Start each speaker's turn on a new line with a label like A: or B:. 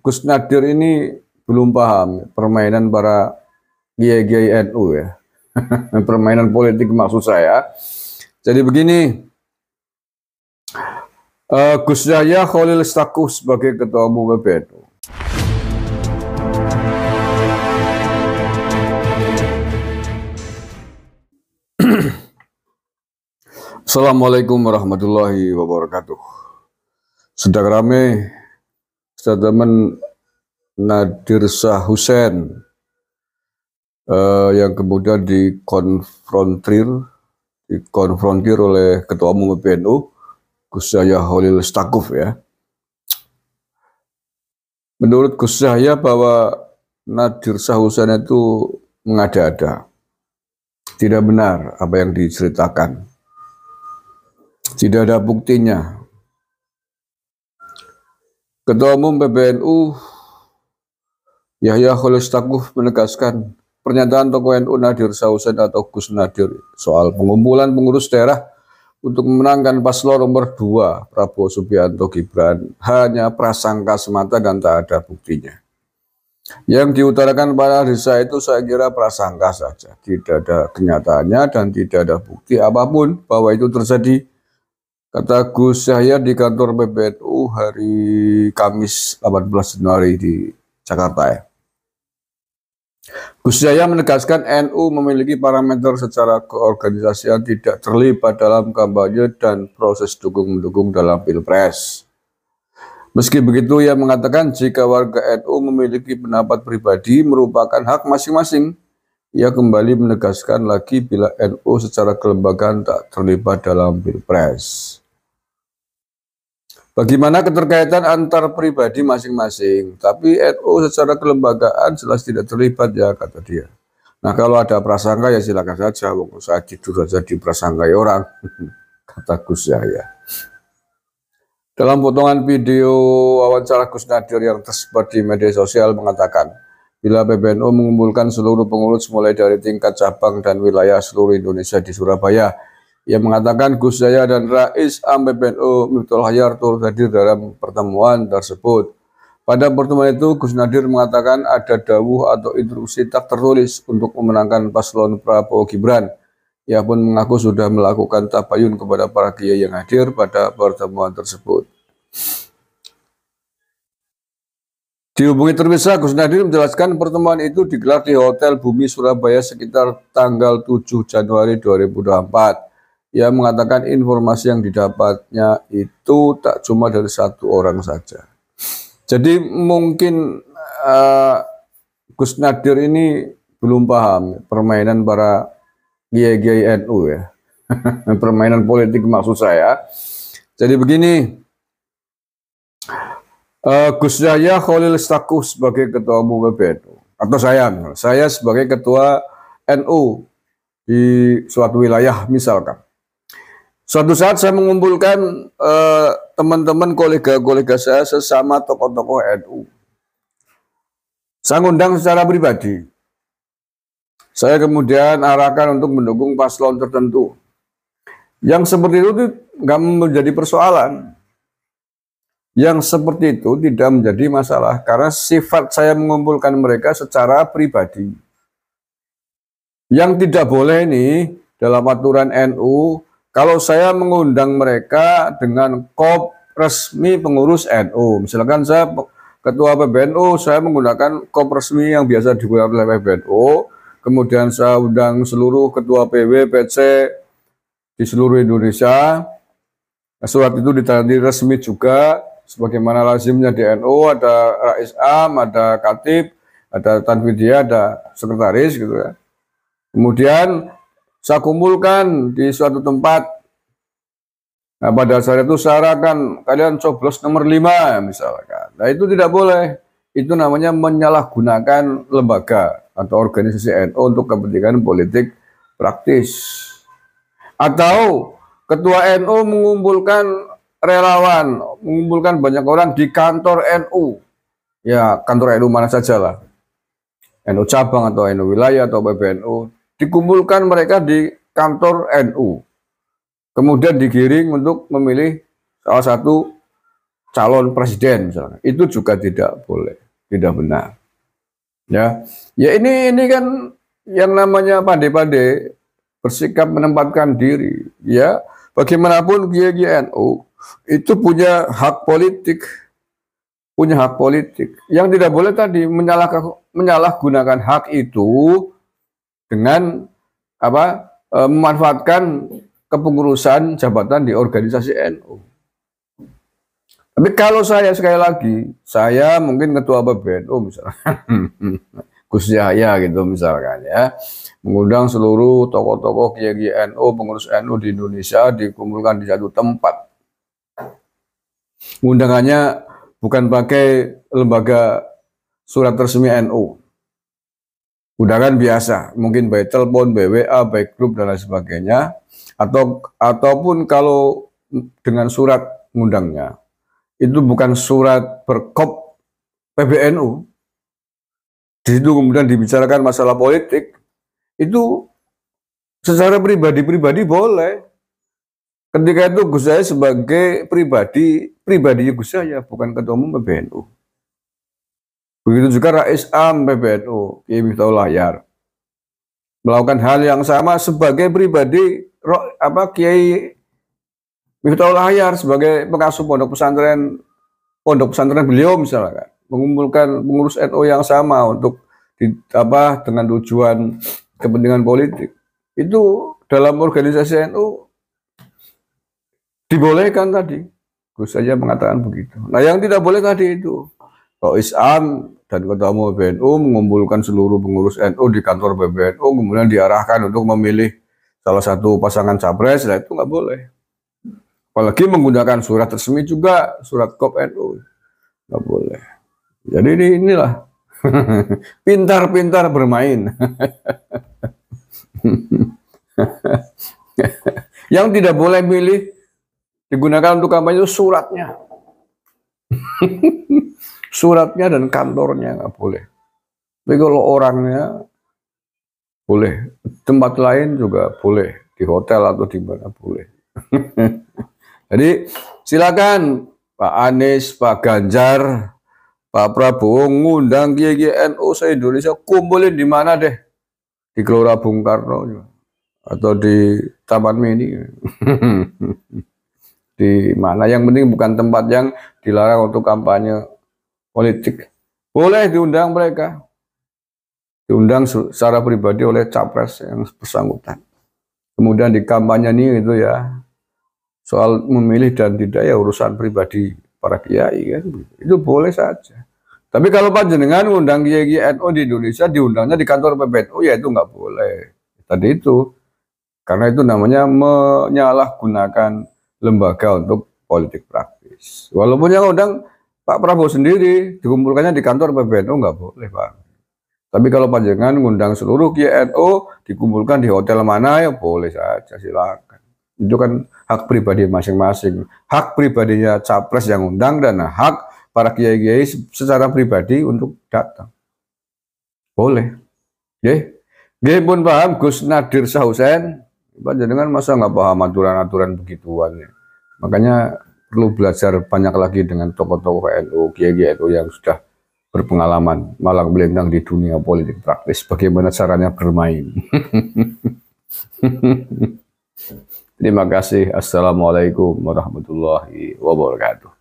A: Gus Nadir ini belum paham permainan para kiai-kiai NU ya. permainan politik maksud saya. Jadi begini, uh, Gus Yahya Khalil Stakuf sebagai ketua umum PBNU. Assalamualaikum warahmatullahi wabarakatuh. Sedang ramai Ustaz Zaman Nadir Shah Hussein uh, yang kemudian dikonfrontir dikonfrontir oleh Ketua Umum PNU Gus Yahya Holil Stakuf ya. Menurut Gus Yahya bahwa Nadir Shah Hussein itu mengada-ada. Tidak benar apa yang diceritakan. Tidak ada buktinya Ketua Umum PBNU Yahya Khalis menegaskan pernyataan tokoh NU Nadir Sausen atau Gus Nadir soal pengumpulan pengurus daerah untuk memenangkan paslon nomor 2 Prabowo Subianto Gibran hanya prasangka semata dan tak ada buktinya. Yang diutarakan para desa itu saya kira prasangka saja, tidak ada kenyataannya dan tidak ada bukti apapun bahwa itu terjadi Kata Gus Yahya di kantor PBNU hari Kamis 18 Januari di Jakarta ya. Gus Yahya menegaskan NU memiliki parameter secara keorganisasian tidak terlibat dalam kampanye dan proses dukung-mendukung dalam pilpres. Meski begitu, ia mengatakan jika warga NU memiliki pendapat pribadi merupakan hak masing-masing. Ia kembali menegaskan lagi bila NU secara kelembagaan tak terlibat dalam pilpres. Bagaimana keterkaitan antar pribadi masing-masing, tapi NU secara kelembagaan jelas tidak terlibat ya kata dia. Nah kalau ada prasangka ya silakan saja, wong saya tidur saja di ya orang, kata Gus Yahya. Dalam potongan video wawancara Gus Nadir yang tersebar di media sosial mengatakan, bila PBNU mengumpulkan seluruh pengurus mulai dari tingkat cabang dan wilayah seluruh Indonesia di Surabaya, yang mengatakan Gus Yaya dan Rais AMPPNU Miftul Hayar turut hadir dalam pertemuan tersebut. Pada pertemuan itu, Gus Nadir mengatakan ada dawuh atau instruksi tak tertulis untuk memenangkan paslon Prabowo Gibran. Ia pun mengaku sudah melakukan tabayun kepada para kiai yang hadir pada pertemuan tersebut. Dihubungi terpisah, Gus Nadir menjelaskan pertemuan itu digelar di Hotel Bumi Surabaya sekitar tanggal 7 Januari 2024. Ya mengatakan informasi yang didapatnya itu tak cuma dari satu orang saja. Jadi mungkin uh, Gus Nadir ini belum paham permainan para kiai-kiai NU ya. permainan politik maksud saya. Jadi begini, uh, Gus Yahya Khalil Staku sebagai ketua umum PBNU atau saya, saya sebagai ketua NU di suatu wilayah misalkan. Suatu saat saya mengumpulkan eh, teman-teman kolega-kolega saya sesama tokoh-tokoh NU. Saya undang secara pribadi. Saya kemudian arahkan untuk mendukung paslon tertentu. Yang seperti itu nggak menjadi persoalan. Yang seperti itu tidak menjadi masalah karena sifat saya mengumpulkan mereka secara pribadi. Yang tidak boleh ini dalam aturan NU kalau saya mengundang mereka dengan kop resmi pengurus NU, misalkan saya ketua PBNU, saya menggunakan kop resmi yang biasa digunakan oleh PBNU, kemudian saya undang seluruh ketua PW, PC di seluruh Indonesia. Nah, surat itu ditandai resmi juga, sebagaimana lazimnya di NU ada Rais Am, ada Katib, ada Tanfidia, ada Sekretaris gitu ya. Kemudian saya kumpulkan di suatu tempat. Nah, pada saat itu saya sarankan kalian coblos nomor 5 misalkan. Nah, itu tidak boleh. Itu namanya menyalahgunakan lembaga atau organisasi NU untuk kepentingan politik praktis. Atau ketua NU mengumpulkan relawan, mengumpulkan banyak orang di kantor NU. Ya, kantor NU mana saja lah. NU cabang atau NU wilayah atau PBNU Dikumpulkan mereka di kantor NU. Kemudian digiring untuk memilih salah satu calon presiden misalnya. Itu juga tidak boleh, tidak benar. Ya. Ya ini ini kan yang namanya pandai-pandai bersikap menempatkan diri, ya. Bagaimanapun Kiai NU itu punya hak politik punya hak politik. Yang tidak boleh tadi menyalah, menyalahgunakan hak itu dengan apa e, memanfaatkan kepengurusan jabatan di organisasi NU. Tapi kalau saya sekali lagi, saya mungkin ketua PBNU misalnya Gus Yahya gitu misalkan ya, mengundang seluruh tokoh-tokoh kiai NU, pengurus NU di Indonesia dikumpulkan di satu tempat. Undangannya bukan pakai lembaga surat resmi NU, undangan biasa, mungkin by telepon, by WA, by grup dan lain sebagainya, atau ataupun kalau dengan surat ngundangnya, itu bukan surat berkop PBNU, di situ kemudian dibicarakan masalah politik, itu secara pribadi-pribadi boleh. Ketika itu Gus saya sebagai pribadi, pribadi Gus saya bukan ketua umum PBNU. Begitu juga Rais Am PBNU, Kiai Miftahul Lahyar. Melakukan hal yang sama sebagai pribadi apa Kiai Miftahul Lahyar sebagai pengasuh pondok pesantren pondok pesantren beliau misalnya kan. mengumpulkan pengurus NU NO yang sama untuk di, apa dengan tujuan kepentingan politik. Itu dalam organisasi NU NO, dibolehkan tadi. Gus saja mengatakan begitu. Nah, yang tidak boleh tadi itu Islam dan ketemu BNU mengumpulkan seluruh pengurus NU di kantor PBNU kemudian diarahkan untuk memilih salah satu pasangan capres, nah itu nggak boleh. Apalagi menggunakan surat resmi juga, surat kop NU. Nggak boleh. Jadi ini inilah pintar-pintar bermain. Yang tidak boleh milih digunakan untuk kampanye itu suratnya. suratnya dan kantornya nggak boleh. Tapi kalau orangnya boleh, tempat lain juga boleh, di hotel atau di mana boleh. Jadi silakan Pak Anies, Pak Ganjar, Pak Prabowo ngundang GGNU se-Indonesia kumpulin di mana deh? Di Gelora Bung Karno atau di Taman Mini. di mana yang penting bukan tempat yang dilarang untuk kampanye politik. Boleh diundang mereka. Diundang secara pribadi oleh capres yang bersangkutan. Kemudian di kampanye ini itu ya soal memilih dan tidak ya urusan pribadi para kiai kan itu boleh saja. Tapi kalau panjenengan undang kiai NU di Indonesia diundangnya di kantor PBNU ya itu nggak boleh. Tadi itu karena itu namanya menyalahgunakan lembaga untuk politik praktis. Walaupun yang undang Pak Prabowo sendiri dikumpulkannya di kantor PBNU nggak boleh Pak. Tapi kalau panjangan ngundang seluruh KNO dikumpulkan di hotel mana ya boleh saja silakan. Itu kan hak pribadi masing-masing. Hak pribadinya capres yang undang dan hak para kiai-kiai secara pribadi untuk datang. Boleh. Oke. Oke pun paham Gus Nadir Sahusen. Panjenengan masa nggak paham aturan-aturan begituannya Makanya perlu belajar banyak lagi dengan tokoh-tokoh NU, kiai NU yang sudah berpengalaman malah melintang di dunia politik praktis. Bagaimana caranya bermain? Terima kasih. Assalamualaikum warahmatullahi wabarakatuh.